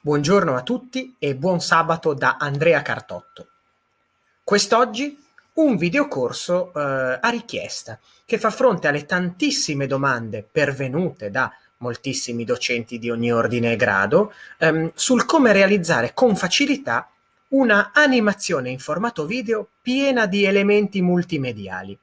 Buongiorno a tutti e buon sabato da Andrea Cartotto. Quest'oggi un videocorso eh, a richiesta che fa fronte alle tantissime domande pervenute da moltissimi docenti di ogni ordine e grado ehm, sul come realizzare con facilità una animazione in formato video piena di elementi multimediali.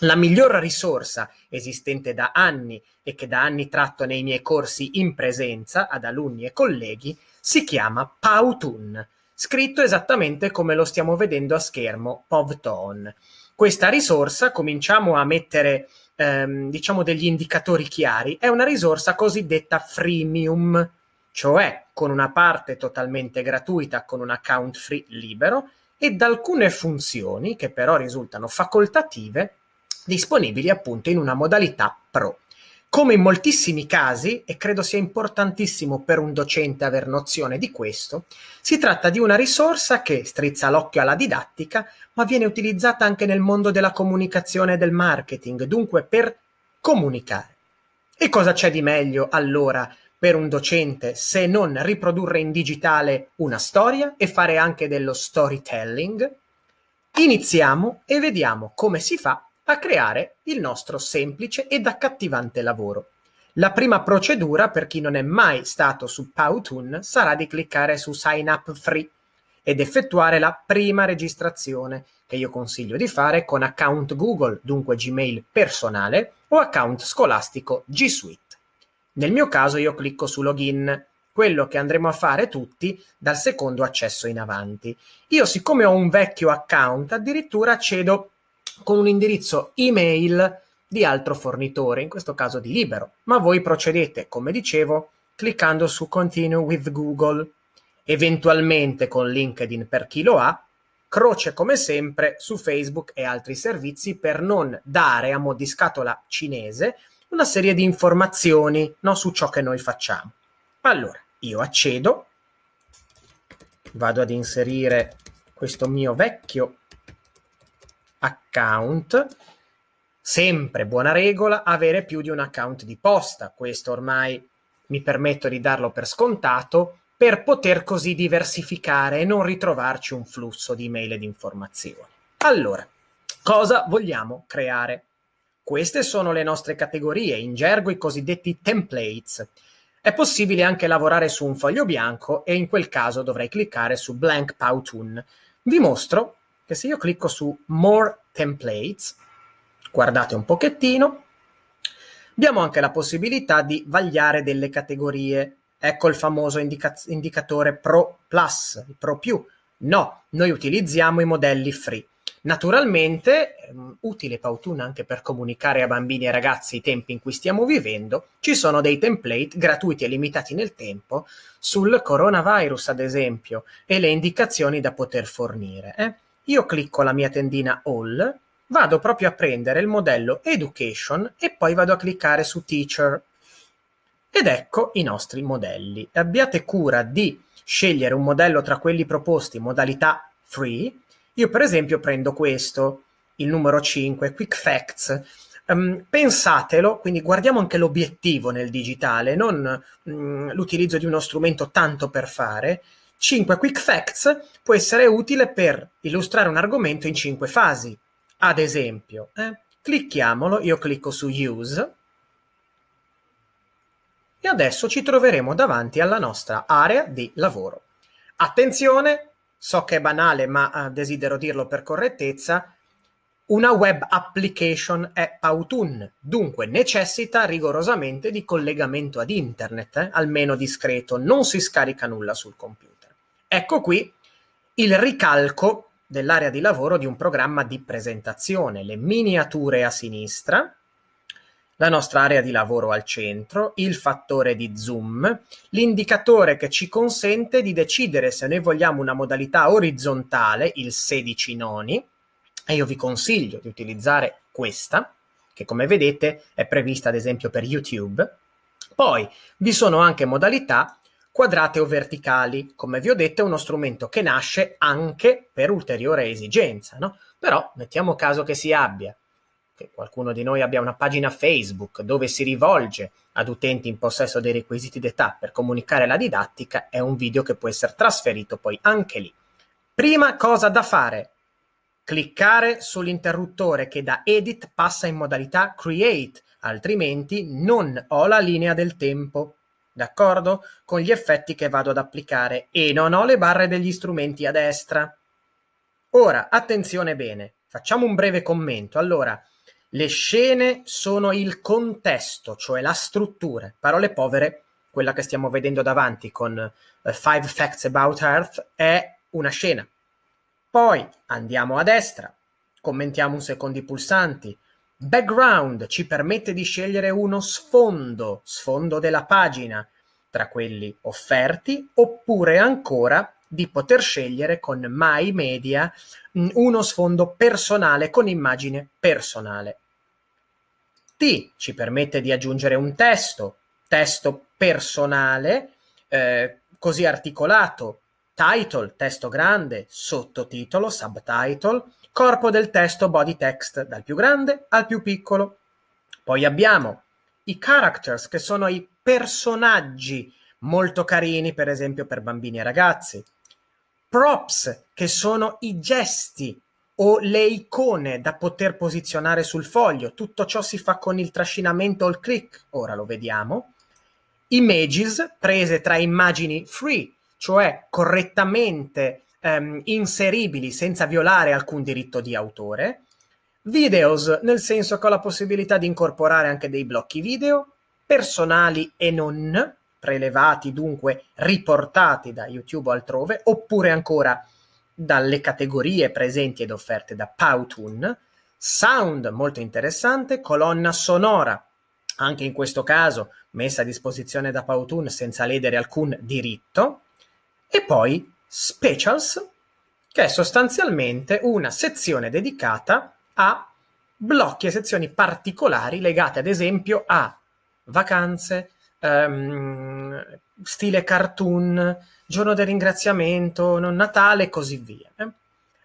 La miglior risorsa esistente da anni e che da anni tratto nei miei corsi in presenza ad alunni e colleghi si chiama Powtoon, scritto esattamente come lo stiamo vedendo a schermo, Powtoon. Questa risorsa, cominciamo a mettere ehm, diciamo degli indicatori chiari, è una risorsa cosiddetta freemium, cioè con una parte totalmente gratuita, con un account free libero, ed alcune funzioni che però risultano facoltative disponibili appunto in una modalità pro. Come in moltissimi casi, e credo sia importantissimo per un docente aver nozione di questo, si tratta di una risorsa che strizza l'occhio alla didattica, ma viene utilizzata anche nel mondo della comunicazione e del marketing, dunque per comunicare. E cosa c'è di meglio allora per un docente se non riprodurre in digitale una storia e fare anche dello storytelling? Iniziamo e vediamo come si fa a creare il nostro semplice ed accattivante lavoro. La prima procedura per chi non è mai stato su Powtoon sarà di cliccare su Sign Up Free ed effettuare la prima registrazione che io consiglio di fare con account Google, dunque Gmail personale o account scolastico G Suite. Nel mio caso io clicco su login, quello che andremo a fare tutti dal secondo accesso in avanti. Io siccome ho un vecchio account addirittura cedo con un indirizzo email di altro fornitore, in questo caso di Libero, ma voi procedete, come dicevo, cliccando su Continue with Google, eventualmente con LinkedIn per chi lo ha, croce come sempre su Facebook e altri servizi per non dare a mo' di scatola cinese una serie di informazioni no, su ciò che noi facciamo. Allora, io accedo, vado ad inserire questo mio vecchio account, sempre buona regola avere più di un account di posta. Questo ormai mi permetto di darlo per scontato per poter così diversificare e non ritrovarci un flusso di email e di informazioni. Allora, cosa vogliamo creare? Queste sono le nostre categorie, in gergo i cosiddetti templates. È possibile anche lavorare su un foglio bianco e in quel caso dovrei cliccare su Blank Powtoon. Vi mostro che se io clicco su More Templates, guardate un pochettino, abbiamo anche la possibilità di vagliare delle categorie. Ecco il famoso indica indicatore Pro Plus, Pro più. No, noi utilizziamo i modelli free. Naturalmente, ehm, utile Pautun anche per comunicare a bambini e ragazzi i tempi in cui stiamo vivendo, ci sono dei template gratuiti e limitati nel tempo sul coronavirus, ad esempio, e le indicazioni da poter fornire. Eh? Io clicco la mia tendina All, vado proprio a prendere il modello Education e poi vado a cliccare su Teacher. Ed ecco i nostri modelli. Abbiate cura di scegliere un modello tra quelli proposti in modalità free. Io per esempio prendo questo, il numero 5, Quick Facts. Um, pensatelo, quindi guardiamo anche l'obiettivo nel digitale, non um, l'utilizzo di uno strumento tanto per fare, 5 quick facts può essere utile per illustrare un argomento in 5 fasi. Ad esempio, eh, clicchiamolo, io clicco su Use e adesso ci troveremo davanti alla nostra area di lavoro. Attenzione, so che è banale ma eh, desidero dirlo per correttezza, una web application è Powtoon, dunque necessita rigorosamente di collegamento ad internet, eh, almeno discreto, non si scarica nulla sul computer. Ecco qui il ricalco dell'area di lavoro di un programma di presentazione, le miniature a sinistra, la nostra area di lavoro al centro, il fattore di zoom, l'indicatore che ci consente di decidere se noi vogliamo una modalità orizzontale, il 16 noni, e io vi consiglio di utilizzare questa, che come vedete è prevista ad esempio per YouTube. Poi vi sono anche modalità quadrate o verticali. Come vi ho detto, è uno strumento che nasce anche per ulteriore esigenza, no? Però mettiamo caso che si abbia, che qualcuno di noi abbia una pagina Facebook dove si rivolge ad utenti in possesso dei requisiti d'età per comunicare la didattica, è un video che può essere trasferito poi anche lì. Prima cosa da fare, cliccare sull'interruttore che da edit passa in modalità create, altrimenti non ho la linea del tempo d'accordo? Con gli effetti che vado ad applicare e non ho le barre degli strumenti a destra. Ora, attenzione bene, facciamo un breve commento. Allora, le scene sono il contesto, cioè la struttura. Parole povere, quella che stiamo vedendo davanti con uh, Five Facts About Earth è una scena. Poi andiamo a destra, commentiamo un secondo i pulsanti, Background ci permette di scegliere uno sfondo, sfondo della pagina, tra quelli offerti, oppure ancora di poter scegliere con My Media mm, uno sfondo personale con immagine personale. T ci permette di aggiungere un testo, testo personale, eh, così articolato, title, testo grande, sottotitolo, subtitle, corpo del testo body text dal più grande al più piccolo. Poi abbiamo i characters che sono i personaggi molto carini, per esempio per bambini e ragazzi. Props che sono i gesti o le icone da poter posizionare sul foglio. Tutto ciò si fa con il trascinamento o il click, ora lo vediamo. Images prese tra immagini free, cioè correttamente ehm, inseribili senza violare alcun diritto di autore, videos nel senso che ho la possibilità di incorporare anche dei blocchi video personali e non, prelevati dunque riportati da YouTube o altrove, oppure ancora dalle categorie presenti ed offerte da Powtoon, sound molto interessante, colonna sonora, anche in questo caso messa a disposizione da Powtoon senza ledere alcun diritto, e poi Specials, che è sostanzialmente una sezione dedicata a blocchi e sezioni particolari legate ad esempio a vacanze, um, stile cartoon, giorno del ringraziamento, non Natale e così via. Eh.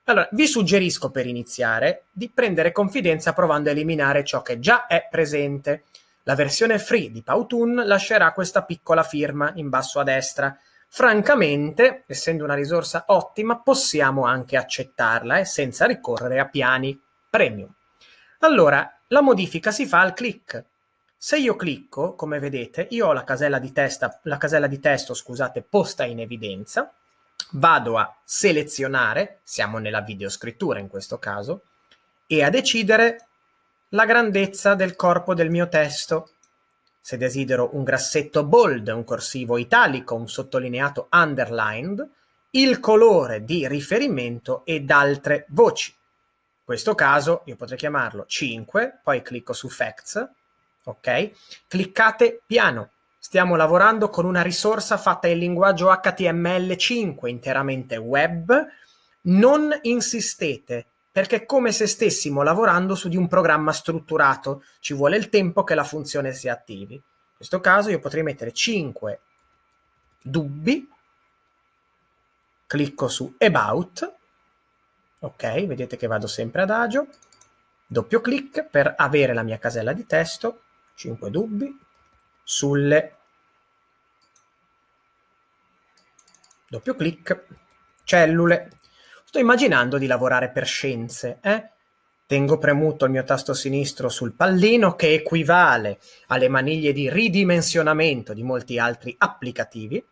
Allora, vi suggerisco per iniziare di prendere confidenza provando a eliminare ciò che già è presente. La versione free di Powtoon lascerà questa piccola firma in basso a destra francamente, essendo una risorsa ottima, possiamo anche accettarla eh, senza ricorrere a piani premium. Allora, la modifica si fa al click. Se io clicco, come vedete, io ho la casella di, testa, la casella di testo scusate, posta in evidenza, vado a selezionare, siamo nella videoscrittura in questo caso, e a decidere la grandezza del corpo del mio testo se desidero un grassetto bold, un corsivo italico, un sottolineato underlined, il colore di riferimento ed altre voci. In questo caso io potrei chiamarlo 5, poi clicco su Facts, ok? Cliccate piano. Stiamo lavorando con una risorsa fatta in linguaggio HTML5, interamente web. Non insistete, perché è come se stessimo lavorando su di un programma strutturato, ci vuole il tempo che la funzione si attivi. In questo caso io potrei mettere 5 dubbi, clicco su About, ok, vedete che vado sempre ad agio, doppio clic per avere la mia casella di testo, 5 dubbi, sulle doppio clic, cellule, Sto immaginando di lavorare per Scienze, eh? Tengo premuto il mio tasto sinistro sul pallino che equivale alle maniglie di ridimensionamento di molti altri applicativi.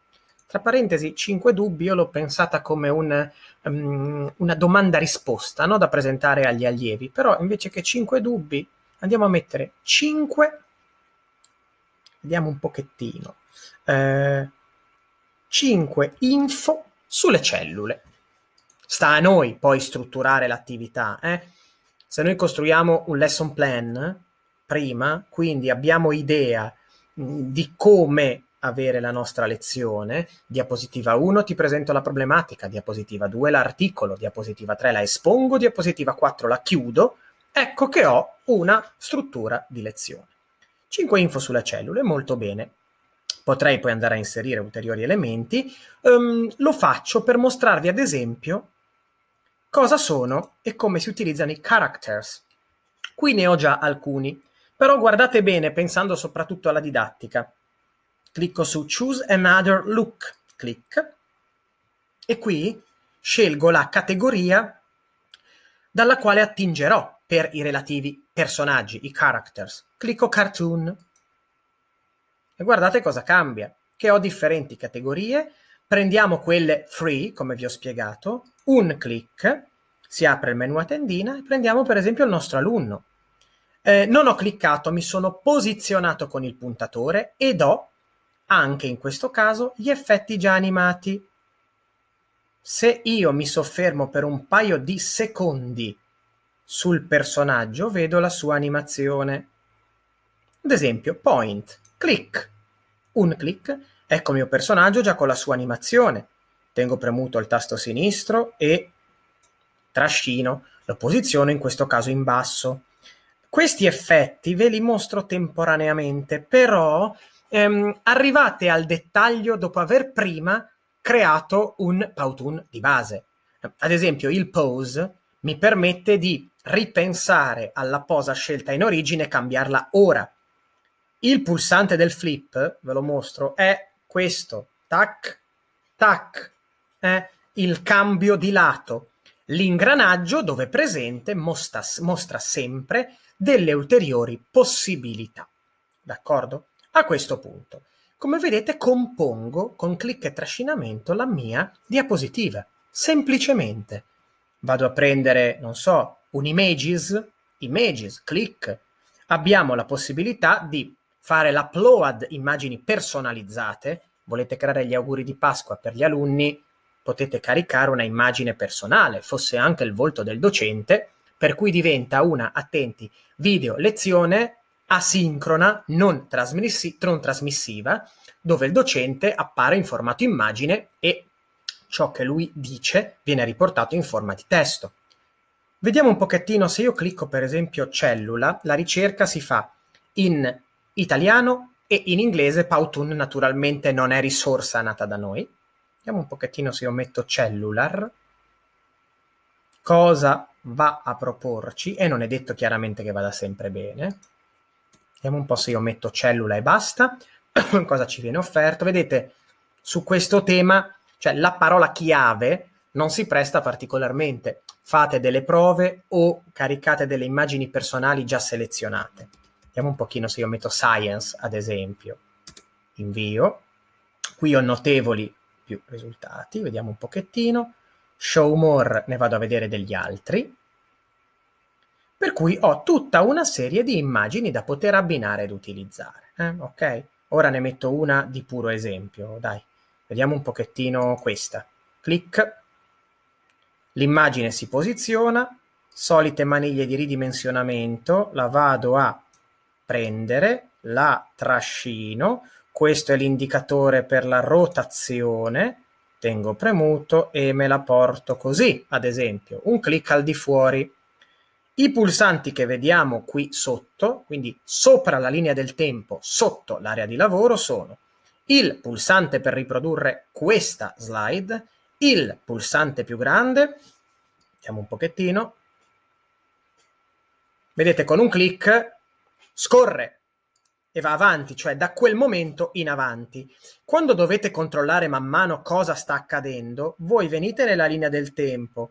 Tra parentesi, 5 dubbi io l'ho pensata come un, um, una domanda-risposta no? da presentare agli allievi, però invece che 5 dubbi andiamo a mettere 5, vediamo un pochettino, eh, 5 info sulle cellule sta a noi poi strutturare l'attività. Eh? Se noi costruiamo un lesson plan prima, quindi abbiamo idea mm, di come avere la nostra lezione, diapositiva 1 ti presento la problematica, diapositiva 2 l'articolo, diapositiva 3 la espongo, diapositiva 4 la chiudo, ecco che ho una struttura di lezione. 5 info sulle cellule, molto bene. Potrei poi andare a inserire ulteriori elementi. Um, lo faccio per mostrarvi, ad esempio, cosa sono e come si utilizzano i characters. Qui ne ho già alcuni, però guardate bene pensando soprattutto alla didattica. Clicco su Choose another look, clic, e qui scelgo la categoria dalla quale attingerò per i relativi personaggi, i characters. Clicco cartoon e guardate cosa cambia, che ho differenti categorie prendiamo quelle free, come vi ho spiegato, un clic, si apre il menu a tendina e prendiamo per esempio il nostro alunno. Eh, non ho cliccato, mi sono posizionato con il puntatore ed ho, anche in questo caso, gli effetti già animati. Se io mi soffermo per un paio di secondi sul personaggio, vedo la sua animazione. Ad esempio, point, click, un click Ecco il mio personaggio già con la sua animazione. Tengo premuto il tasto sinistro e trascino, lo posiziono in questo caso in basso. Questi effetti ve li mostro temporaneamente, però ehm, arrivate al dettaglio dopo aver prima creato un Powtoon di base. Ad esempio, il pose mi permette di ripensare alla posa scelta in origine e cambiarla ora. Il pulsante del flip, ve lo mostro, è questo, tac, tac, eh? il cambio di lato. L'ingranaggio, dove presente, mostra, mostra sempre delle ulteriori possibilità. D'accordo? A questo punto, come vedete, compongo con clic e trascinamento la mia diapositiva. Semplicemente vado a prendere, non so, un images, images, clic. Abbiamo la possibilità di fare l'upload immagini personalizzate, volete creare gli auguri di Pasqua per gli alunni, potete caricare una immagine personale, fosse anche il volto del docente, per cui diventa una, attenti, video lezione asincrona, non, trasmissi- non trasmissiva, dove il docente appare in formato immagine e ciò che lui dice viene riportato in forma di testo. Vediamo un pochettino, se io clicco per esempio cellula, la ricerca si fa in italiano e in inglese Powtoon naturalmente non è risorsa nata da noi. Vediamo un pochettino se io metto cellular. Cosa va a proporci? E non è detto chiaramente che vada sempre bene. Vediamo un po' se io metto cellula e basta. Cosa ci viene offerto? Vedete, su questo tema, cioè la parola chiave non si presta particolarmente. Fate delle prove o caricate delle immagini personali già selezionate. Vediamo un pochino se io metto science, ad esempio. Invio. Qui ho notevoli più risultati, vediamo un pochettino. Show more ne vado a vedere degli altri. Per cui ho tutta una serie di immagini da poter abbinare ed utilizzare. Eh? Ok? Ora ne metto una di puro esempio, dai. Vediamo un pochettino questa. Clic. L'immagine si posiziona, solite maniglie di ridimensionamento, la vado a prendere, la trascino, questo è l'indicatore per la rotazione, tengo premuto e me la porto così, ad esempio, un clic al di fuori. I pulsanti che vediamo qui sotto, quindi sopra la linea del tempo, sotto l'area di lavoro, sono il pulsante per riprodurre questa slide, il pulsante più grande, vediamo un pochettino, vedete con un clic scorre e va avanti, cioè da quel momento in avanti. Quando dovete controllare man mano cosa sta accadendo, voi venite nella linea del tempo,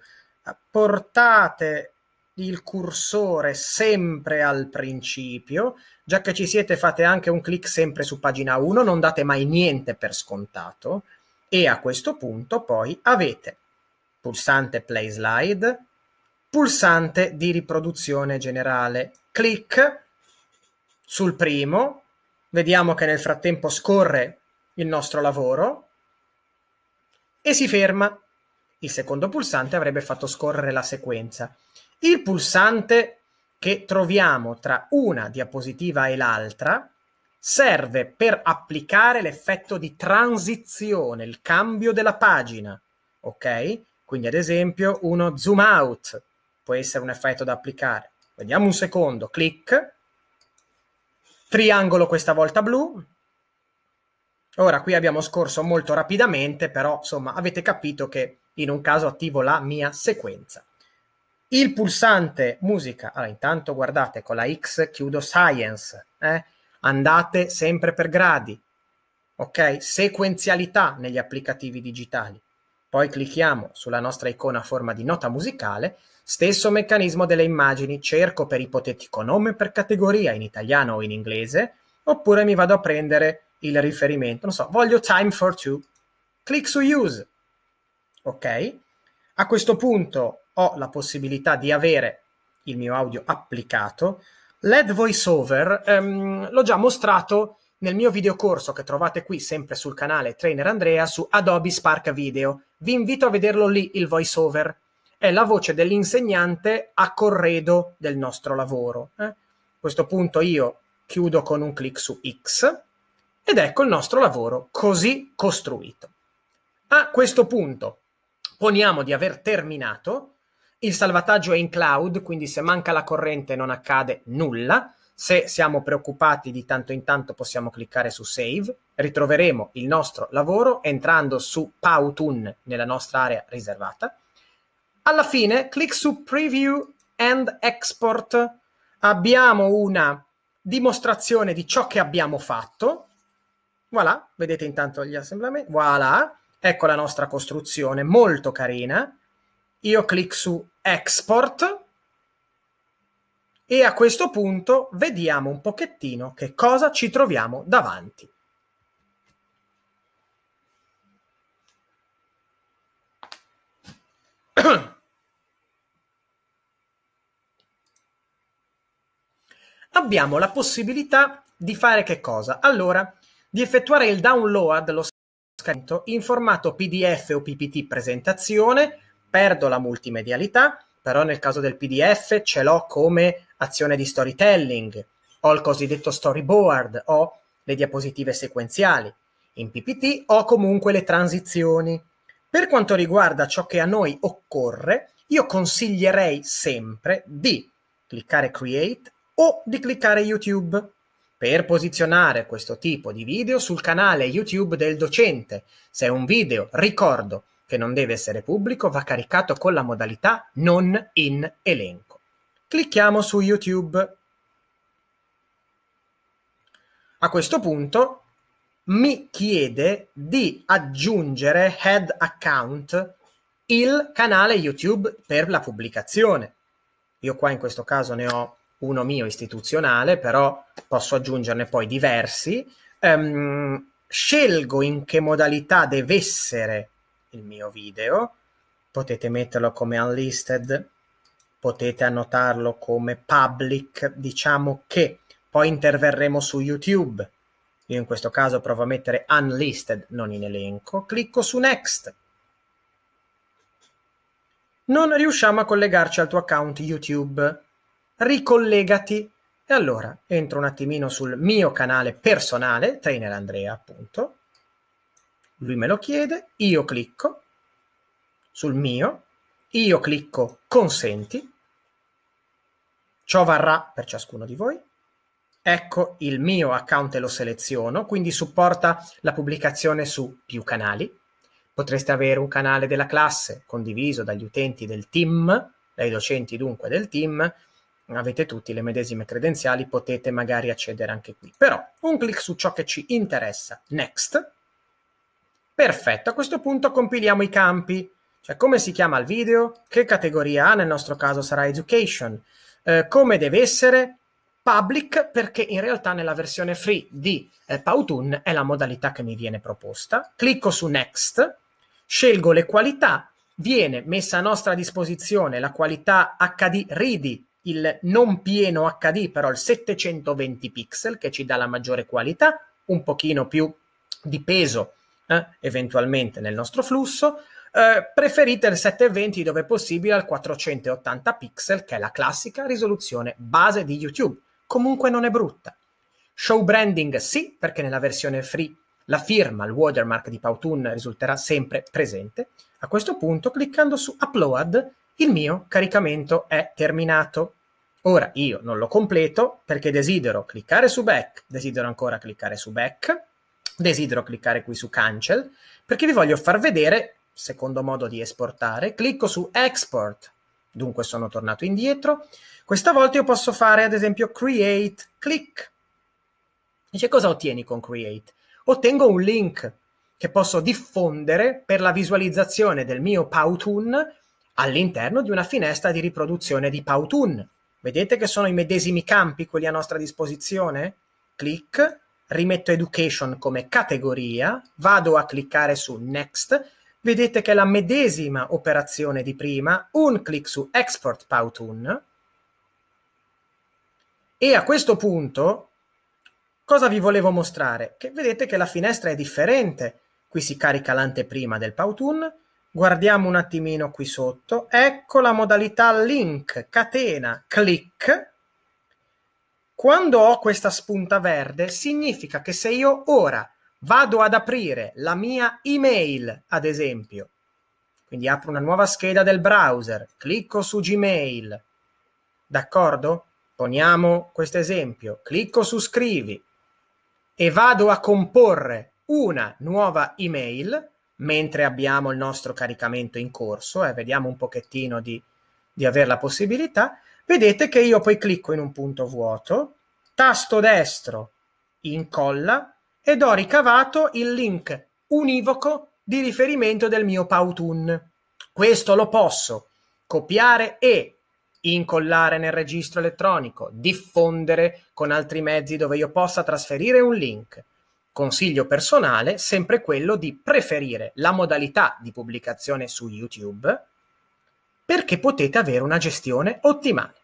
portate il cursore sempre al principio, già che ci siete fate anche un clic sempre su pagina 1, non date mai niente per scontato e a questo punto poi avete pulsante play slide, pulsante di riproduzione generale, clic sul primo, vediamo che nel frattempo scorre il nostro lavoro e si ferma. Il secondo pulsante avrebbe fatto scorrere la sequenza. Il pulsante che troviamo tra una diapositiva e l'altra serve per applicare l'effetto di transizione, il cambio della pagina, ok? Quindi ad esempio uno zoom out può essere un effetto da applicare. Vediamo un secondo, clic, triangolo questa volta blu. Ora qui abbiamo scorso molto rapidamente, però insomma avete capito che in un caso attivo la mia sequenza. Il pulsante musica, allora intanto guardate con la X chiudo science, eh? andate sempre per gradi, ok? Sequenzialità negli applicativi digitali. Poi clicchiamo sulla nostra icona a forma di nota musicale Stesso meccanismo delle immagini, cerco per ipotetico nome per categoria in italiano o in inglese, oppure mi vado a prendere il riferimento, non so, voglio time for two, clic su use, ok? A questo punto ho la possibilità di avere il mio audio applicato. l'ad VoiceOver ehm, l'ho già mostrato nel mio videocorso che trovate qui sempre sul canale Trainer Andrea su Adobe Spark Video. Vi invito a vederlo lì il VoiceOver è la voce dell'insegnante a corredo del nostro lavoro. Eh? A questo punto io chiudo con un clic su X ed ecco il nostro lavoro così costruito. A questo punto poniamo di aver terminato, il salvataggio è in cloud, quindi se manca la corrente non accade nulla, se siamo preoccupati di tanto in tanto possiamo cliccare su Save, ritroveremo il nostro lavoro entrando su Powtoon nella nostra area riservata alla fine, clic su Preview and Export, abbiamo una dimostrazione di ciò che abbiamo fatto. Voilà, vedete intanto gli assemblamenti. Voilà, ecco la nostra costruzione, molto carina. Io clic su Export e a questo punto vediamo un pochettino che cosa ci troviamo davanti. abbiamo la possibilità di fare che cosa? Allora, di effettuare il download, lo scaricamento, in formato PDF o PPT presentazione, perdo la multimedialità, però nel caso del PDF ce l'ho come azione di storytelling, ho il cosiddetto storyboard, ho le diapositive sequenziali. In PPT ho comunque le transizioni, per quanto riguarda ciò che a noi occorre, io consiglierei sempre di cliccare Create o di cliccare YouTube per posizionare questo tipo di video sul canale YouTube del docente. Se è un video, ricordo, che non deve essere pubblico, va caricato con la modalità non in elenco. Clicchiamo su YouTube. A questo punto mi chiede di aggiungere head account il canale YouTube per la pubblicazione. Io qua in questo caso ne ho uno mio istituzionale, però posso aggiungerne poi diversi. Um, scelgo in che modalità deve essere il mio video. Potete metterlo come unlisted, potete annotarlo come public. Diciamo che poi interverremo su YouTube io in questo caso provo a mettere unlisted, non in elenco. Clicco su next. Non riusciamo a collegarci al tuo account YouTube. Ricollegati. E allora entro un attimino sul mio canale personale, Trainer Andrea appunto. Lui me lo chiede, io clicco sul mio, io clicco consenti. Ciò varrà per ciascuno di voi ecco il mio account e lo seleziono, quindi supporta la pubblicazione su più canali. Potreste avere un canale della classe condiviso dagli utenti del team, dai docenti dunque del team, avete tutti le medesime credenziali, potete magari accedere anche qui. Però un clic su ciò che ci interessa. Next. Perfetto, a questo punto compiliamo i campi, cioè come si chiama il video, che categoria ha, nel nostro caso sarà education, eh, come deve essere, public perché in realtà nella versione free di eh, Powtoon è la modalità che mi viene proposta. Clicco su Next, scelgo le qualità, viene messa a nostra disposizione la qualità HD Ready, il non pieno HD, però il 720 pixel che ci dà la maggiore qualità, un pochino più di peso eh, eventualmente nel nostro flusso. Eh, preferite il 720 dove possibile al 480 pixel che è la classica risoluzione base di YouTube comunque non è brutta. Show branding sì, perché nella versione free la firma, il watermark di Powtoon risulterà sempre presente. A questo punto, cliccando su Upload, il mio caricamento è terminato. Ora io non lo completo perché desidero cliccare su Back, desidero ancora cliccare su Back, desidero cliccare qui su Cancel, perché vi voglio far vedere, secondo modo di esportare, clicco su Export Dunque sono tornato indietro. Questa volta io posso fare ad esempio create click. Dice cosa ottieni con create? Ottengo un link che posso diffondere per la visualizzazione del mio Powtoon all'interno di una finestra di riproduzione di Powtoon. Vedete che sono i medesimi campi quelli a nostra disposizione? Click, rimetto education come categoria, vado a cliccare su next, vedete che è la medesima operazione di prima, un clic su Export Powtoon, e a questo punto cosa vi volevo mostrare? Che vedete che la finestra è differente, qui si carica l'anteprima del Powtoon, guardiamo un attimino qui sotto, ecco la modalità link, catena, click, quando ho questa spunta verde significa che se io ora vado ad aprire la mia email, ad esempio. Quindi apro una nuova scheda del browser, clicco su Gmail, d'accordo? Poniamo questo esempio, clicco su scrivi e vado a comporre una nuova email mentre abbiamo il nostro caricamento in corso, eh, vediamo un pochettino di, di avere la possibilità, vedete che io poi clicco in un punto vuoto, tasto destro incolla ed ho ricavato il link univoco di riferimento del mio Powtoon. Questo lo posso copiare e incollare nel registro elettronico, diffondere con altri mezzi dove io possa trasferire un link. Consiglio personale, sempre quello di preferire la modalità di pubblicazione su YouTube perché potete avere una gestione ottimale.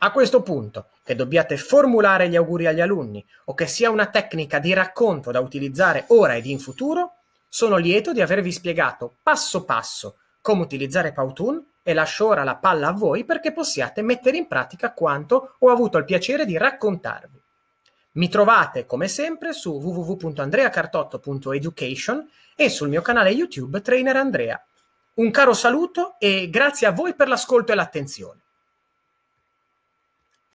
A questo punto, che dobbiate formulare gli auguri agli alunni o che sia una tecnica di racconto da utilizzare ora ed in futuro, sono lieto di avervi spiegato passo passo come utilizzare Powtoon e lascio ora la palla a voi perché possiate mettere in pratica quanto ho avuto il piacere di raccontarvi. Mi trovate come sempre su www.andreacartotto.education e sul mio canale YouTube Trainer Andrea. Un caro saluto e grazie a voi per l'ascolto e l'attenzione.